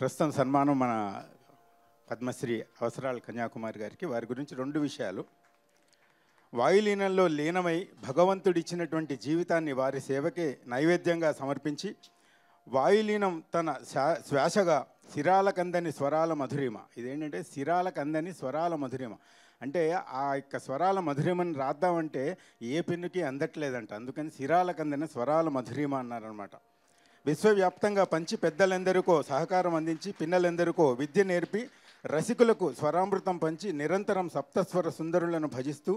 ప్రస్తుతం సన్మానం మన పద్మశ్రీ అవసరాల కన్యాకుమారి గారికి వారి గురించి రెండు విషయాలు వాయులీనంలో లీనమై భగవంతుడిచ్చినటువంటి జీవితాన్ని వారి సేవకే నైవేద్యంగా సమర్పించి వాయులీనం తన శ్వాసగా సిరాల కందని స్వరాల మధురిమ ఇదేంటంటే సిరాల కందని స్వరాల మధురిమ అంటే ఆ యొక్క స్వరాల మధురిమని రాద్దామంటే ఏ పెన్నుకి అందట్లేదంట అందుకని సిరాల కందని స్వరాల మధురిమ అన్నారనమాట విశ్వవ్యాప్తంగా పంచి పెద్దలందరికో సహకారం అందించి పిన్నలందరికో విద్య నేర్పి రసికులకు స్వరామృతం పంచి నిరంతరం సప్తస్వర సుందరులను భజిస్తూ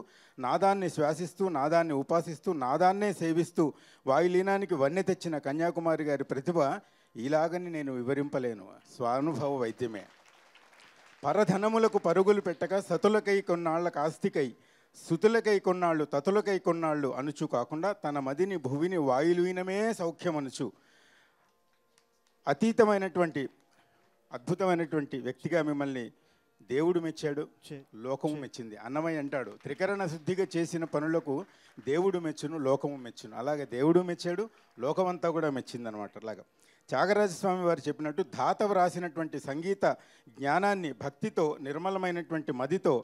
నాదాన్ని శ్వాసిస్తూ నాదాన్ని ఉపాసిస్తూ నాదాన్నే సేవిస్తూ వాయులీనానికి వన్నె తెచ్చిన కన్యాకుమారి గారి ప్రతిభ ఇలాగని నేను వివరింపలేను స్వానుభవ వైద్యమే పరధనములకు పరుగులు పెట్టక సతులకై కొన్నాళ్ల కాస్తికై సుతులకై కొన్నాళ్ళు తతులకై కొన్నాళ్ళు అనుచు కాకుండా తన మదిని భువిని వాయులీనమే సౌఖ్యమనుచు అతీతమైనటువంటి అద్భుతమైనటువంటి వ్యక్తిగా మిమ్మల్ని దేవుడు మెచ్చాడు లోకము మెచ్చింది అన్నమయ్య అంటాడు త్రికరణ శుద్ధిగా చేసిన పనులకు దేవుడు మెచ్చును లోకము మెచ్చును అలాగే దేవుడు మెచ్చాడు లోకమంతా కూడా మెచ్చింది అనమాట అలాగా త్యాగరాజస్వామి వారు చెప్పినట్టు ధాత వ్రాసినటువంటి సంగీత జ్ఞానాన్ని భక్తితో నిర్మలమైనటువంటి మదితో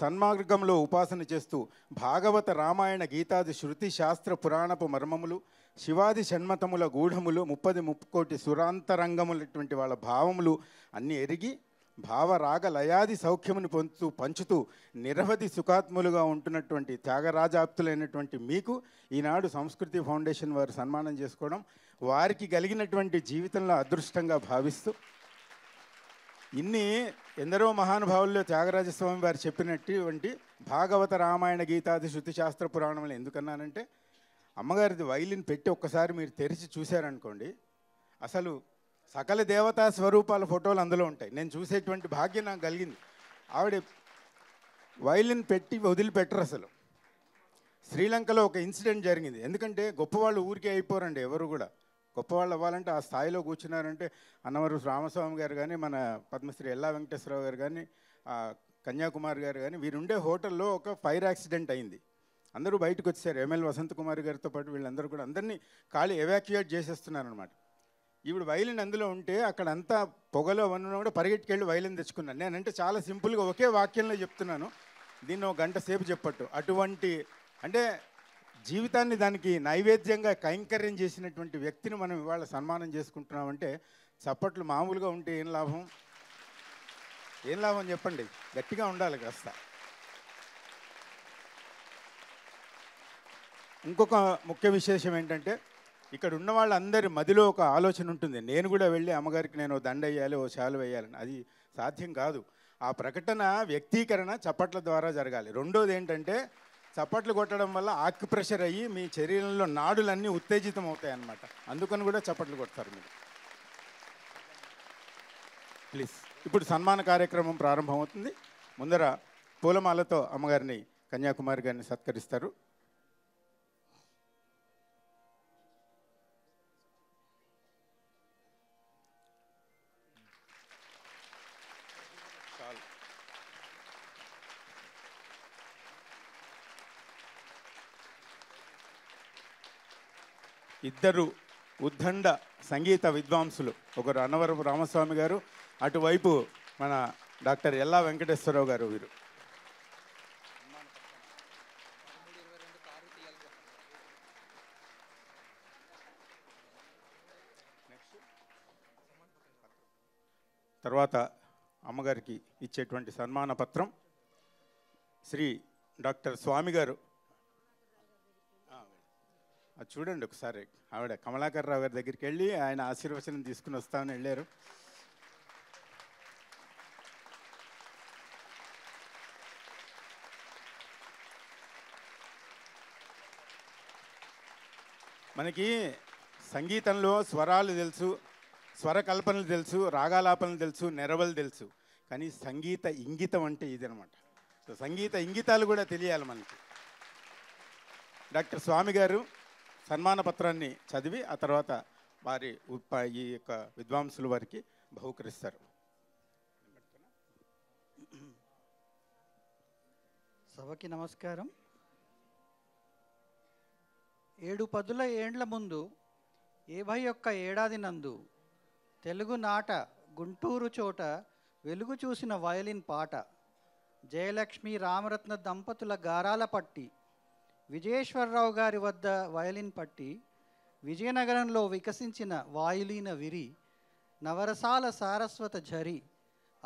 సన్మార్గంలో ఉపాసన చేస్తూ భాగవత రామాయణ గీతాది శృతి శాస్త్ర పురాణపు మర్మములు శివాది షణ్మతముల గూఢములు ముప్పది ముప్పుకోటి సురాంతరంగములటువంటి వాళ్ళ భావములు అన్నీ ఎరిగి భావరాగ లయాది సౌఖ్యముని పొందుతూ పంచుతూ నిరవధి సుఖాత్ములుగా ఉంటున్నటువంటి త్యాగరాజాప్తులైనటువంటి మీకు ఈనాడు సంస్కృతి ఫౌండేషన్ వారు సన్మానం చేసుకోవడం వారికి కలిగినటువంటి జీవితంలో అదృష్టంగా భావిస్తూ ఇన్ని ఎందరో మహానుభావుల్లో త్యాగరాజస్వామి వారు చెప్పినటువంటి భాగవత రామాయణ గీతాది శృతి శాస్త్ర పురాణములు ఎందుకన్నానంటే అమ్మగారిది వైలిన్ పెట్టి ఒక్కసారి మీరు తెరిచి చూశారనుకోండి అసలు సకల దేవతా స్వరూపాల ఫోటోలు అందులో ఉంటాయి నేను చూసేటువంటి భాగ్యం నాకు కలిగింది ఆవిడ వైలిన్ పెట్టి వదిలిపెట్టరు అసలు శ్రీలంకలో ఒక ఇన్సిడెంట్ జరిగింది ఎందుకంటే గొప్పవాళ్ళు ఊరికే అయిపోరండి ఎవరు కూడా గొప్పవాళ్ళు అవ్వాలంటే ఆ స్థాయిలో కూర్చున్నారంటే అన్నవరు రామస్వామి గారు కానీ మన పద్మశ్రీ ఎల్లా వెంకటేశ్వరరావు గారు కానీ కన్యాకుమారి గారు కానీ వీరుండే హోటల్లో ఒక ఫైర్ యాక్సిడెంట్ అయింది అందరూ బయటకు వచ్చారు ఎమ్మెల్యే వసంత్ కుమార్ గారితో పాటు వీళ్ళందరూ కూడా అందరినీ ఖాళీ ఎవాక్యుయేట్ చేసేస్తున్నారనమాట ఇప్పుడు వైలిన్ అందులో ఉంటే అక్కడ అంతా పొగలో ఉన్న కూడా పరిగెట్టుకెళ్ళి వైలిన్ తెచ్చుకున్నాను నేనంటే చాలా సింపుల్గా ఒకే వాక్యంలో చెప్తున్నాను దీన్ని ఒక గంట సేపు చెప్పట్టు అటువంటి అంటే జీవితాన్ని దానికి నైవేద్యంగా కైంకర్యం చేసినటువంటి వ్యక్తిని మనం ఇవాళ సన్మానం చేసుకుంటున్నామంటే చప్పట్లు మామూలుగా ఉంటే ఏం లాభం ఏం లాభం చెప్పండి గట్టిగా ఉండాలి కాస్త ఇంకొక ముఖ్య విశేషం ఏంటంటే ఇక్కడ ఉన్న వాళ్ళందరి మదిలో ఒక ఆలోచన ఉంటుంది నేను కూడా వెళ్ళి అమ్మగారికి నేను దండ వేయాలి ఓ శాలు వేయాలని అది సాధ్యం కాదు ఆ ప్రకటన వ్యక్తీకరణ చప్పట్ల ద్వారా జరగాలి రెండోది ఏంటంటే చప్పట్లు కొట్టడం వల్ల ప్రెషర్ అయ్యి మీ శరీరంలో నాడులన్నీ ఉత్తేజితం అవుతాయి అన్నమాట అందుకని కూడా చప్పట్లు కొడతారు మీరు ప్లీజ్ ఇప్పుడు సన్మాన కార్యక్రమం ప్రారంభమవుతుంది ముందర పూలమాలతో అమ్మగారిని కన్యాకుమారి గారిని సత్కరిస్తారు ఇద్దరు ఉద్దండ సంగీత విద్వాంసులు ఒకరు అన్నవరపు రామస్వామి గారు అటువైపు మన డాక్టర్ ఎల్లా వెంకటేశ్వరరావు గారు వీరు తర్వాత అమ్మగారికి ఇచ్చేటువంటి సన్మాన పత్రం శ్రీ డాక్టర్ స్వామి గారు అది చూడండి ఒకసారి ఆవిడ కమలాకర్ రావు గారి దగ్గరికి వెళ్ళి ఆయన ఆశీర్వచనం తీసుకుని వస్తామని వెళ్ళారు మనకి సంగీతంలో స్వరాలు తెలుసు స్వరకల్పనలు తెలుసు రాగాలాపనలు తెలుసు నెరవలు తెలుసు కానీ సంగీత ఇంగితం అంటే ఇదనమాట సో సంగీత ఇంగితాలు కూడా తెలియాలి మనకి డాక్టర్ స్వామి గారు సన్మాన పత్రాన్ని చదివి ఆ తర్వాత వారి ఈ యొక్క విద్వాంసులు వారికి బహుకరిస్తారు సభకి నమస్కారం ఏడు పదుల ఏండ్ల ముందు ఏభై ఒక్క ఏడాది నందు తెలుగు నాట గుంటూరు చోట వెలుగు చూసిన వయలిన్ పాట జయలక్ష్మి రామరత్న దంపతుల గారాల పట్టి విజయేశ్వరరావు గారి వద్ద వయలిన్ పట్టి విజయనగరంలో వికసించిన వాయులీన విరి నవరసాల సారస్వత ఝరి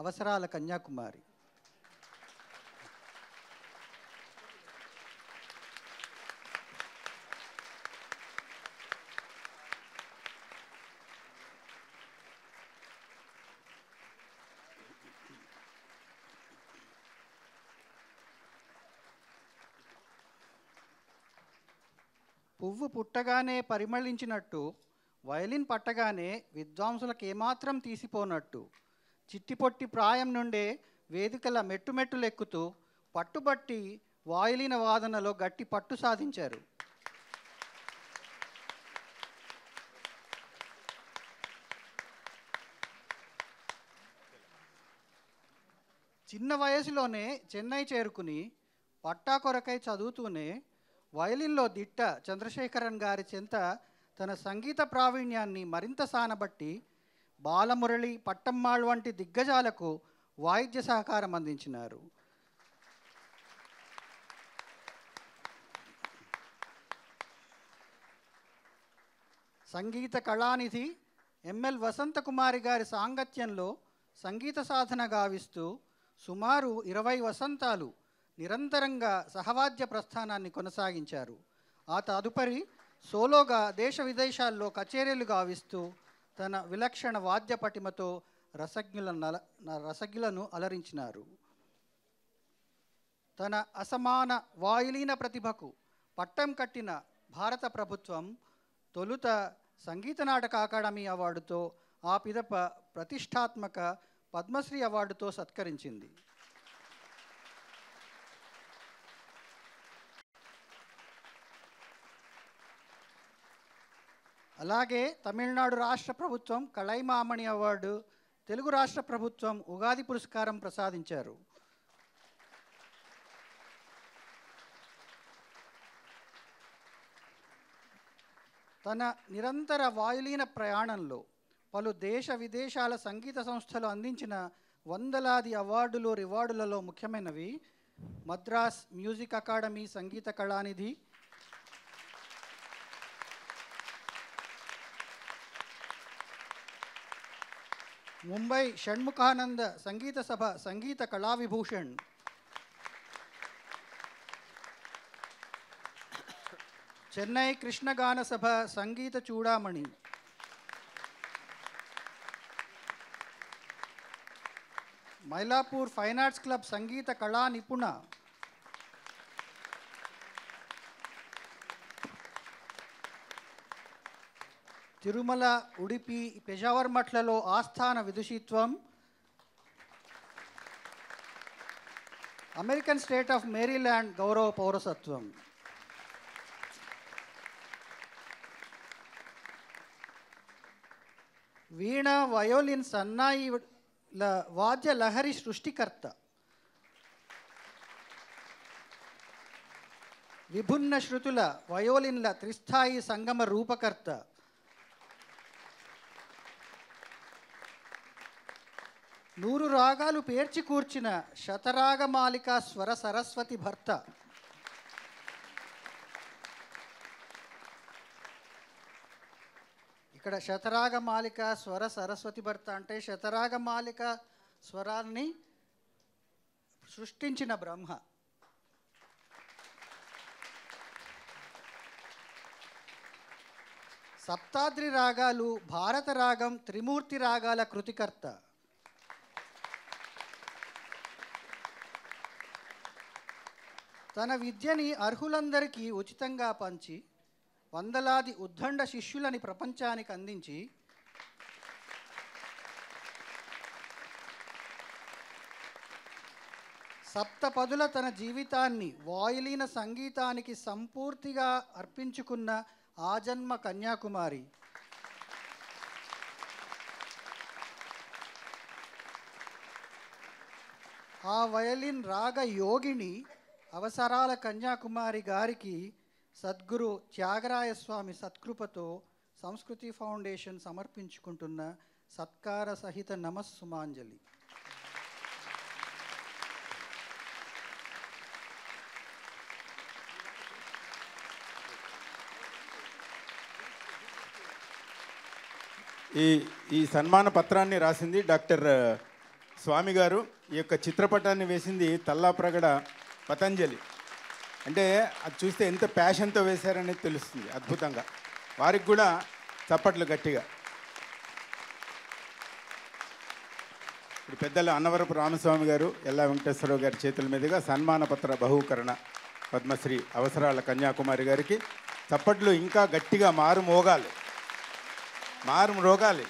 అవసరాల కన్యాకుమారి పువ్వు పుట్టగానే పరిమళించినట్టు వయలిన్ పట్టగానే విద్వాంసులకు ఏమాత్రం తీసిపోనట్టు చిట్టిపొట్టి ప్రాయం నుండే వేదికల మెట్టుమెట్టులెక్కుతూ పట్టుబట్టి వాయిలిన వాదనలో గట్టి పట్టు సాధించారు చిన్న వయసులోనే చెన్నై చేరుకుని పట్టా కొరకై చదువుతూనే వయలిన్లో దిట్ట చంద్రశేఖరన్ గారి చెంత తన సంగీత ప్రావీణ్యాన్ని మరింత సానబట్టి బాలమురళి పట్టమ్మాళ్ వంటి దిగ్గజాలకు వాయిద్య సహకారం అందించినారు సంగీత కళానిధి ఎంఎల్ వసంతకుమారి గారి సాంగత్యంలో సంగీత సాధన గావిస్తూ సుమారు ఇరవై వసంతాలు నిరంతరంగా సహవాద్య ప్రస్థానాన్ని కొనసాగించారు ఆ తదుపరి సోలోగా దేశ విదేశాల్లో కచేరీలు గావిస్తూ తన విలక్షణ వాద్య పటిమతో రసజ్ఞుల రసజ్ఞులను అలరించినారు తన అసమాన వాయులీన ప్రతిభకు పట్టం కట్టిన భారత ప్రభుత్వం తొలుత సంగీత నాటక అకాడమీ అవార్డుతో ఆ పిదప ప్రతిష్టాత్మక పద్మశ్రీ అవార్డుతో సత్కరించింది అలాగే తమిళనాడు రాష్ట్ర ప్రభుత్వం కళైమామణి అవార్డు తెలుగు రాష్ట్ర ప్రభుత్వం ఉగాది పురస్కారం ప్రసాదించారు తన నిరంతర వాయులీన ప్రయాణంలో పలు దేశ విదేశాల సంగీత సంస్థలు అందించిన వందలాది అవార్డులు రివార్డులలో ముఖ్యమైనవి మద్రాస్ మ్యూజిక్ అకాడమీ సంగీత కళానిధి मुंबई षण्मुखानंद संगीत सभा संगीत कला Vibhushan Chennai Krishna Gana Sabha Sangeet Choodamani Mylapore fine arts club Sangeet Kala Nipuna Tirumala Udupi Pejavar మట్లలో ఆస్థాన విదుషిత్వం అమెరికన్ స్టేట్ ఆఫ్ మేరీల్యాండ్ గౌరవ పౌరసత్వం వీణ వయోలిన్ సన్నాయి వాద్య లహరి సృష్టికర్త విభిన్న శృతుల వయోలిన్ల త్రిస్థాయి సంగమ రూపకర్త నూరు రాగాలు పేర్చి కూర్చిన మాలిక స్వర సరస్వతి భర్త ఇక్కడ మాలిక స్వర సరస్వతి భర్త అంటే శతరాగమాలిక స్వరాన్ని సృష్టించిన బ్రహ్మ సప్తాద్రి రాగాలు భారత రాగం త్రిమూర్తి రాగాల కృతికర్త తన విద్యని అర్హులందరికీ ఉచితంగా పంచి వందలాది ఉద్దండ శిష్యులని ప్రపంచానికి అందించి సప్తపదుల తన జీవితాన్ని వాయులీన సంగీతానికి సంపూర్తిగా అర్పించుకున్న ఆజన్మ కన్యాకుమారి ఆ వయలిన్ రాగ యోగిని అవసరాల కన్యాకుమారి గారికి సద్గురు త్యాగరాయ స్వామి సత్కృపతో సంస్కృతి ఫౌండేషన్ సమర్పించుకుంటున్న సత్కార సహిత నమస్సుమాంజలి ఈ ఈ సన్మాన పత్రాన్ని రాసింది డాక్టర్ స్వామి గారు ఈ యొక్క చిత్రపటాన్ని వేసింది తల్లాప్రగడ పతంజలి అంటే అది చూస్తే ఎంత ప్యాషన్తో వేశారనేది తెలుస్తుంది అద్భుతంగా వారికి కూడా చప్పట్లు గట్టిగా ఇప్పుడు పెద్దలు అన్నవరపు రామస్వామి గారు ఎల్లా వెంకటేశ్వరరావు గారి చేతుల మీదుగా సన్మానపత్ర బహుకరణ పద్మశ్రీ అవసరాల కన్యాకుమారి గారికి చప్పట్లు ఇంకా గట్టిగా మారు మోగాలి మారు మోగాలి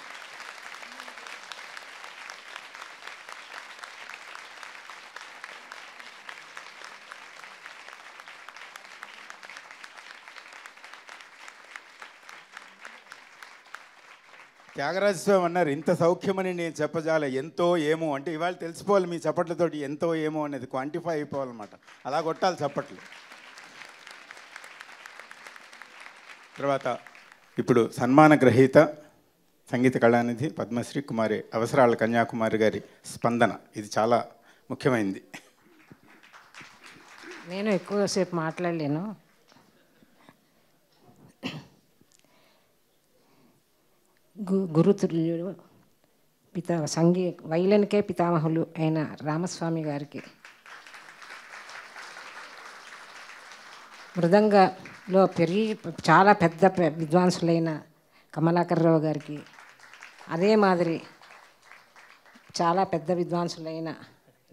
త్యాగరాజ స్వామి అన్నారు ఇంత సౌఖ్యమని నేను చెప్పజాలే ఎంతో ఏమో అంటే ఇవాళ తెలిసిపోవాలి మీ చప్పట్లతోటి ఎంతో ఏమో అనేది క్వాంటిఫై అయిపోవాలన్నమాట అలా కొట్టాలి చప్పట్లు తర్వాత ఇప్పుడు సన్మాన గ్రహీత సంగీత కళానిధి పద్మశ్రీ కుమారి అవసరాల కన్యాకుమారి గారి స్పందన ఇది చాలా ముఖ్యమైనది నేను ఎక్కువసేపు మాట్లాడలేను గురుతుల్యుడు పితా సంగీ వైలన్కే పితామహులు అయిన రామస్వామి గారికి మృదంగలో పెరిగి చాలా పెద్ద విద్వాంసులైన కమలాకర్రావు గారికి అదే మాదిరి చాలా పెద్ద విద్వాంసులైన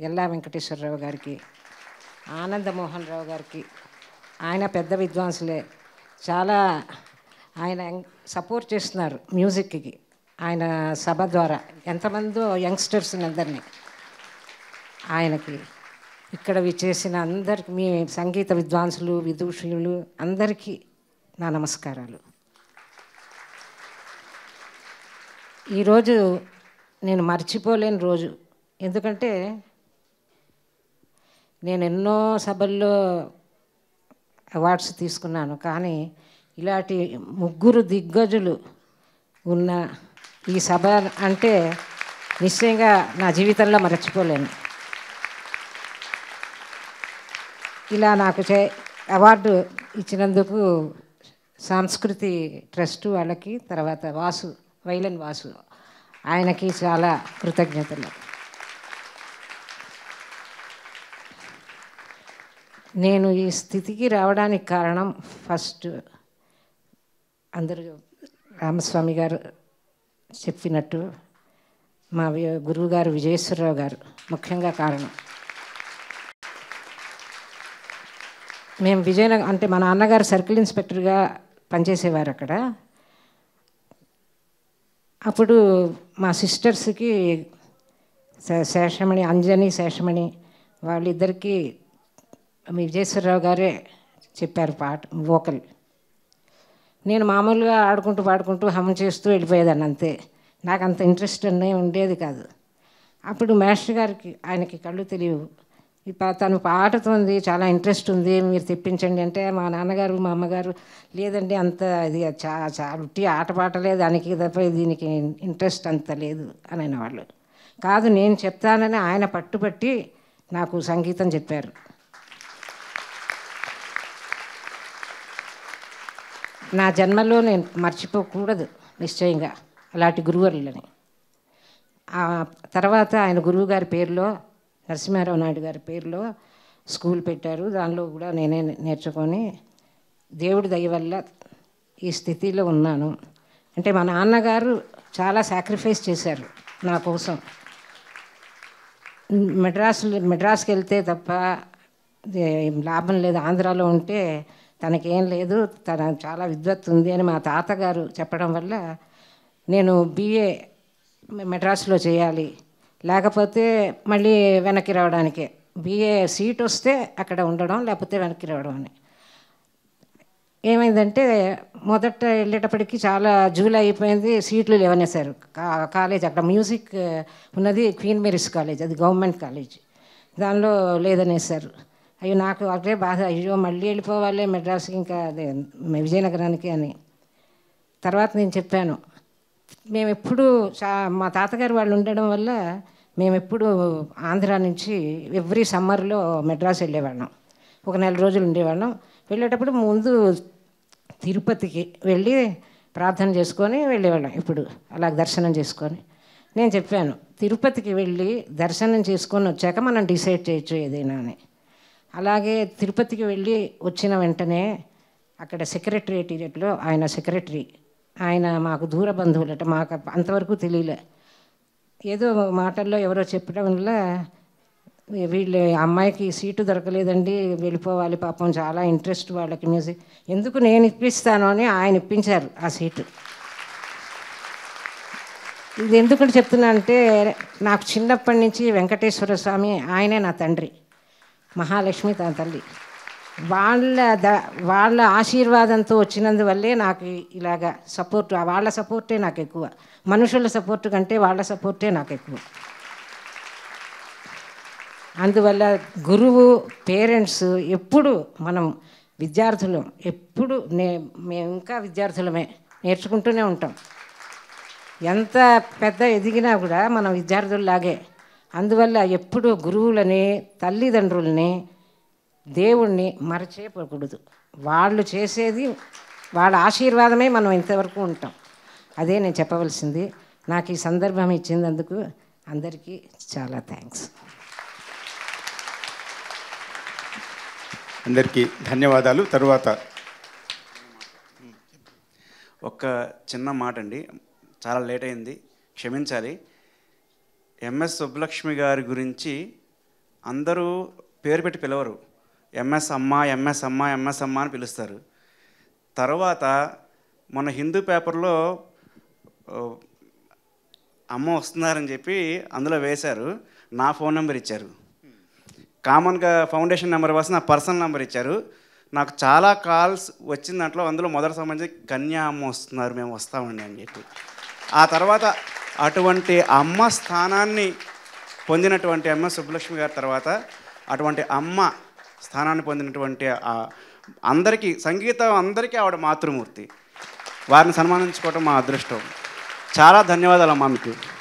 ఎల్లా వెంకటేశ్వరరావు గారికి ఆనందమోహన్ రావు గారికి ఆయన పెద్ద విద్వాంసులే చాలా ఆయన సపోర్ట్ చేస్తున్నారు మ్యూజిక్కి ఆయన సభ ద్వారా ఎంతమందో యంగ్స్టర్స్ని అందరినీ ఆయనకి ఇక్కడ చేసిన అందరికి మీ సంగీత విద్వాంసులు విదూషులు అందరికీ నా నమస్కారాలు ఈరోజు నేను మర్చిపోలేని రోజు ఎందుకంటే నేను ఎన్నో సభల్లో అవార్డ్స్ తీసుకున్నాను కానీ ఇలాంటి ముగ్గురు దిగ్గజులు ఉన్న ఈ సభ అంటే నిశ్చయంగా నా జీవితంలో మరచిపోలేను ఇలా నాకు చే అవార్డు ఇచ్చినందుకు సంస్కృతి ట్రస్ట్ వాళ్ళకి తర్వాత వాసు వైలన్ వాసు ఆయనకి చాలా కృతజ్ఞతలు నేను ఈ స్థితికి రావడానికి కారణం ఫస్ట్ అందరూ రామస్వామి గారు చెప్పినట్టు మా గురువు గారు విజయేశ్వరరావు గారు ముఖ్యంగా కారణం మేము విజయనగరం అంటే మా నాన్నగారు సర్కిల్ ఇన్స్పెక్టర్గా పనిచేసేవారు అక్కడ అప్పుడు మా సిస్టర్స్కి శేషమణి అంజని శేషమణి వాళ్ళిద్దరికీ విజయేశ్వరరావు గారే చెప్పారు పాట వోకల్ నేను మామూలుగా ఆడుకుంటూ పాడుకుంటూ హమం చేస్తూ వెళ్ళిపోయేదాన్ని అంతే నాకు అంత ఇంట్రెస్ట్ అనే ఉండేది కాదు అప్పుడు మాస్టర్ గారికి ఆయనకి కళ్ళు తెలియవు ఇప్పుడు తను పాటతోంది చాలా ఇంట్రెస్ట్ ఉంది మీరు తెప్పించండి అంటే మా నాన్నగారు మా అమ్మగారు లేదండి అంత అది చా చా పాట లేదు దానికి తప్ప దీనికి ఇంట్రెస్ట్ అంత లేదు అని అనేవాళ్ళు కాదు నేను చెప్తానని ఆయన పట్టుబట్టి నాకు సంగీతం చెప్పారు నా జన్మలో నేను మర్చిపోకూడదు నిశ్చయంగా అలాంటి గురువులని తర్వాత ఆయన గురువు గారి పేరులో నరసింహారావు నాయుడు గారి పేరులో స్కూల్ పెట్టారు దానిలో కూడా నేనే నేర్చుకొని దేవుడి దయ వల్ల ఈ స్థితిలో ఉన్నాను అంటే మా నాన్నగారు చాలా సాక్రిఫైస్ చేశారు నా కోసం మెడ్రాస్ మెడ్రాస్కి వెళ్తే తప్ప లాభం లేదు ఆంధ్రాలో ఉంటే తనకేం లేదు తన చాలా విద్వత్తు ఉంది అని మా తాతగారు చెప్పడం వల్ల నేను బీఏ మెడ్రాస్లో చేయాలి లేకపోతే మళ్ళీ వెనక్కి రావడానికే బీఏ సీట్ వస్తే అక్కడ ఉండడం లేకపోతే వెనక్కి రావడం అని ఏమైందంటే మొదట వెళ్ళేటప్పటికి చాలా జూలై అయిపోయింది సీట్లు లేవనేసారు కాలేజ్ అక్కడ మ్యూజిక్ ఉన్నది క్వీన్ మెరీస్ కాలేజ్ అది గవర్నమెంట్ కాలేజ్ దానిలో లేదనేసారు అయ్యో నాకు అదే బాధ అయ్యో మళ్ళీ వెళ్ళిపోవాలి మెడ్రాస్కి ఇంకా అదే విజయనగరానికి అని తర్వాత నేను చెప్పాను మేము ఎప్పుడు మా తాతగారు వాళ్ళు ఉండడం వల్ల మేము ఎప్పుడు ఆంధ్ర నుంచి ఎవ్రీ సమ్మర్లో మెడ్రాస్ వెళ్ళేవాళ్ళం ఒక నెల రోజులు ఉండేవాళ్ళం వెళ్ళేటప్పుడు ముందు తిరుపతికి వెళ్ళి ప్రార్థన చేసుకొని వెళ్ళేవాళ్ళం ఇప్పుడు అలా దర్శనం చేసుకొని నేను చెప్పాను తిరుపతికి వెళ్ళి దర్శనం చేసుకొని వచ్చాక మనం డిసైడ్ చేయొచ్చు ఏదైనా అని అలాగే తిరుపతికి వెళ్ళి వచ్చిన వెంటనే అక్కడ సెక్రటరియేట్లో ఆయన సెక్రటరీ ఆయన మాకు దూర బంధువులట మాకు అంతవరకు తెలియలే ఏదో మాటల్లో ఎవరో చెప్పడం వల్ల వీళ్ళు అమ్మాయికి సీటు దొరకలేదండి వెళ్ళిపోవాలి పాపం చాలా ఇంట్రెస్ట్ వాళ్ళకి మ్యూజిక్ ఎందుకు నేను ఇప్పిస్తాను అని ఆయన ఇప్పించారు ఆ సీటు ఇది ఎందుకు చెప్తున్నా అంటే నాకు చిన్నప్పటి నుంచి వెంకటేశ్వర స్వామి ఆయనే నా తండ్రి మహాలక్ష్మి తన తల్లి వాళ్ళ ద వాళ్ళ ఆశీర్వాదంతో వచ్చినందువల్లే నాకు ఇలాగ సపోర్ట్ వాళ్ళ సపోర్టే నాకు ఎక్కువ మనుషుల సపోర్ట్ కంటే వాళ్ళ సపోర్టే నాకు ఎక్కువ అందువల్ల గురువు పేరెంట్స్ ఎప్పుడు మనం విద్యార్థులు ఎప్పుడు నే మేము ఇంకా విద్యార్థులమే నేర్చుకుంటూనే ఉంటాం ఎంత పెద్ద ఎదిగినా కూడా మనం విద్యార్థుల్లాగే అందువల్ల ఎప్పుడూ గురువులని తల్లిదండ్రుల్ని దేవుణ్ణి మరచేపకూడదు వాళ్ళు చేసేది వాళ్ళ ఆశీర్వాదమే మనం ఇంతవరకు ఉంటాం అదే నేను చెప్పవలసింది నాకు ఈ సందర్భం ఇచ్చినందుకు అందరికీ చాలా థ్యాంక్స్ అందరికీ ధన్యవాదాలు తరువాత ఒక్క చిన్న మాట అండి చాలా లేట్ అయింది క్షమించాలి ఎంఎస్ సుబ్బలక్ష్మి గారి గురించి అందరూ పేరు పెట్టి పిలవరు ఎంఎస్ అమ్మ ఎంఎస్ అమ్మ ఎంఎస్ అమ్మ అని పిలుస్తారు తర్వాత మన హిందూ పేపర్లో అమ్మ వస్తున్నారని చెప్పి అందులో వేశారు నా ఫోన్ నెంబర్ ఇచ్చారు కామన్గా ఫౌండేషన్ నెంబర్ వస్తే నా పర్సనల్ నెంబర్ ఇచ్చారు నాకు చాలా కాల్స్ వచ్చిన దాంట్లో అందులో మొదటి సంబంధించి కన్యా అమ్మ వస్తున్నారు మేము వస్తామండి అని చెప్పి ఆ తర్వాత అటువంటి అమ్మ స్థానాన్ని పొందినటువంటి అమ్మ సుబ్బలక్ష్మి గారి తర్వాత అటువంటి అమ్మ స్థానాన్ని పొందినటువంటి అందరికీ సంగీతం అందరికీ ఆవిడ మాతృమూర్తి వారిని సన్మానించుకోవటం మా అదృష్టం చాలా ధన్యవాదాలు అమ్మా మీకు